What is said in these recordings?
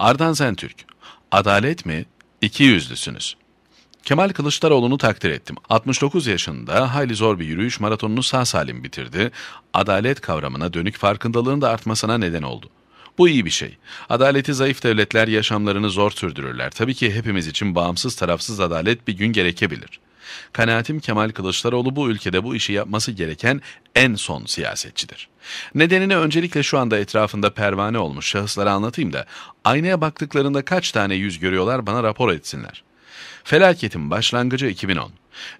Ardan Zentürk, adalet mi? İki yüzlüsünüz. Kemal Kılıçdaroğlu'nu takdir ettim. 69 yaşında hayli zor bir yürüyüş maratonunu sağ salim bitirdi. Adalet kavramına dönük farkındalığın da artmasına neden oldu. Bu iyi bir şey. Adaleti zayıf devletler yaşamlarını zor sürdürürler. Tabii ki hepimiz için bağımsız tarafsız adalet bir gün gerekebilir.'' Kanaatim Kemal Kılıçdaroğlu bu ülkede bu işi yapması gereken en son siyasetçidir. Nedenini öncelikle şu anda etrafında pervane olmuş şahıslara anlatayım da aynaya baktıklarında kaç tane yüz görüyorlar bana rapor etsinler. Felaketin başlangıcı 2010.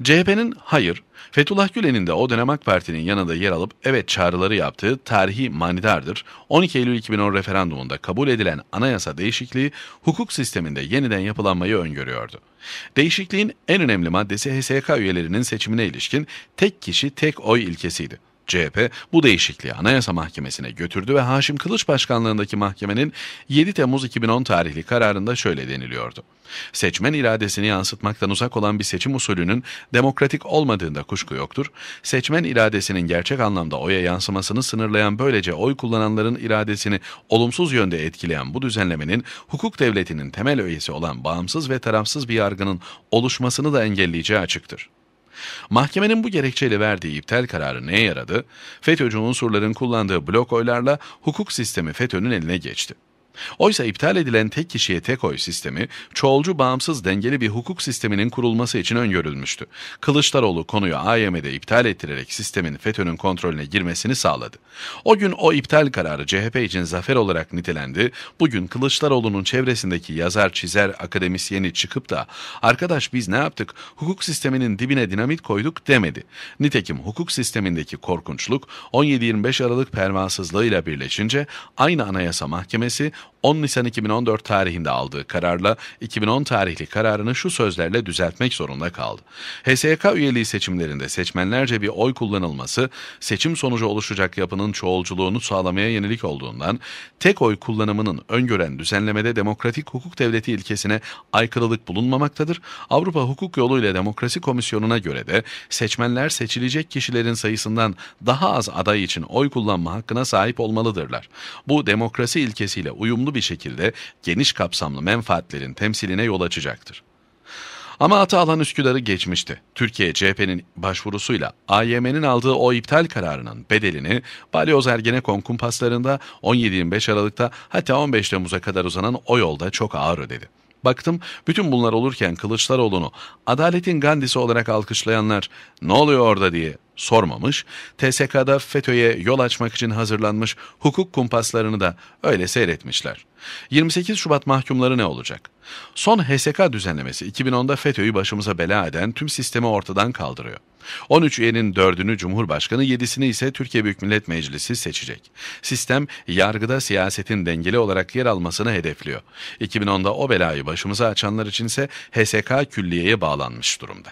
CHP'nin hayır, Fethullah Gülen'in de o dönem AK Parti'nin yanında yer alıp evet çağrıları yaptığı tarihi manidardır. 12 Eylül 2010 referandumunda kabul edilen anayasa değişikliği hukuk sisteminde yeniden yapılanmayı öngörüyordu. Değişikliğin en önemli maddesi HSK üyelerinin seçimine ilişkin tek kişi tek oy ilkesiydi. CHP bu değişikliği Anayasa Mahkemesi'ne götürdü ve Haşim Kılıç başkanlığındaki mahkemenin 7 Temmuz 2010 tarihli kararında şöyle deniliyordu. Seçmen iradesini yansıtmaktan uzak olan bir seçim usulünün demokratik olmadığında kuşku yoktur. Seçmen iradesinin gerçek anlamda oya yansımasını sınırlayan böylece oy kullananların iradesini olumsuz yönde etkileyen bu düzenlemenin hukuk devletinin temel öğesi olan bağımsız ve tarafsız bir yargının oluşmasını da engelleyeceği açıktır. Mahkemenin bu gerekçeyle verdiği iptal kararı neye yaradı? FETÖ'cü unsurların kullandığı blok oylarla hukuk sistemi FETÖ'nün eline geçti. Oysa iptal edilen tek kişiye tek oy sistemi, çoğulcu bağımsız dengeli bir hukuk sisteminin kurulması için öngörülmüştü. Kılıçdaroğlu konuyu AYM'de iptal ettirerek sistemin FETÖ'nün kontrolüne girmesini sağladı. O gün o iptal kararı CHP için zafer olarak nitelendi. Bugün Kılıçdaroğlu'nun çevresindeki yazar, çizer, akademisyeni çıkıp da arkadaş biz ne yaptık, hukuk sisteminin dibine dinamit koyduk demedi. Nitekim hukuk sistemindeki korkunçluk 17-25 Aralık pervasızlığıyla birleşince aynı Anayasa Mahkemesi 10 Nisan 2014 tarihinde aldığı kararla 2010 tarihli kararını şu sözlerle düzeltmek zorunda kaldı. HSYK üyeliği seçimlerinde seçmenlerce bir oy kullanılması seçim sonucu oluşacak yapının çoğulculuğunu sağlamaya yenilik olduğundan tek oy kullanımının öngören düzenlemede demokratik hukuk devleti ilkesine aykırılık bulunmamaktadır. Avrupa hukuk Yolu ile demokrasi komisyonuna göre de seçmenler seçilecek kişilerin sayısından daha az aday için oy kullanma hakkına sahip olmalıdırlar. Bu demokrasi ilkesiyle uyum uyumlu bir şekilde geniş kapsamlı menfaatlerin temsiline yol açacaktır. Ama alan Üsküdar'ı geçmişti. Türkiye CHP'nin başvurusuyla AYM'nin aldığı o iptal kararının bedelini Balyoz Ergenekon kumpaslarında 17-25 Aralık'ta hatta 15 Temmuz'a kadar uzanan o yolda çok ağır ödedi. Baktım bütün bunlar olurken Kılıçdaroğlu'nu adaletin Gandhi'si olarak alkışlayanlar ne oluyor orada diye sormamış, TSK'da FETÖ'ye yol açmak için hazırlanmış hukuk kumpaslarını da öyle seyretmişler. 28 Şubat mahkumları ne olacak? Son HSK düzenlemesi 2010'da FETÖ'yü başımıza bela eden tüm sistemi ortadan kaldırıyor. 13 üyenin 4'ünü Cumhurbaşkanı, 7'sini ise Türkiye Büyük Millet Meclisi seçecek. Sistem yargıda siyasetin dengeli olarak yer almasını hedefliyor. 2010'da o belayı başımıza açanlar içinse HSK külliyeye bağlanmış durumda.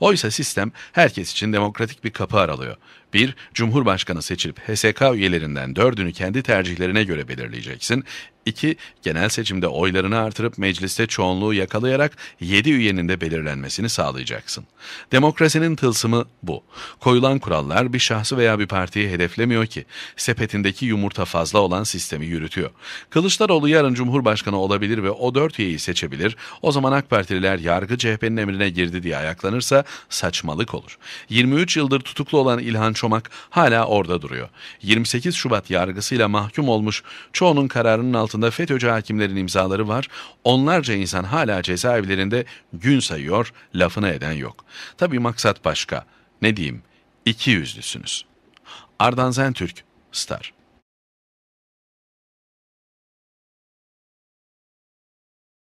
Oysa sistem herkes için demokratik bir kapı aralıyor 1. Cumhurbaşkanı seçip HSK üyelerinden 4'ünü kendi tercihlerine göre belirleyeceksin. 2. Genel seçimde oylarını artırıp mecliste çoğunluğu yakalayarak 7 üyenin de belirlenmesini sağlayacaksın. Demokrasinin tılsımı bu. Koyulan kurallar bir şahsı veya bir partiyi hedeflemiyor ki, sepetindeki yumurta fazla olan sistemi yürütüyor. Kılıçdaroğlu yarın Cumhurbaşkanı olabilir ve o 4 üyeyi seçebilir. O zaman AK Partililer yargı CHP'nin emrine girdi diye ayaklanırsa saçmalık olur. 23 yıldır tutuklu olan İlhan Çoğ Çomak hala orada duruyor. 28 Şubat yargısıyla mahkum olmuş çoğunun kararının altında FETÖ'cü hakimlerin imzaları var. Onlarca insan hala cezaevlerinde gün sayıyor, lafına eden yok. Tabii maksat başka. Ne diyeyim? İki yüzlüsünüz. Ardan Zentürk, Star.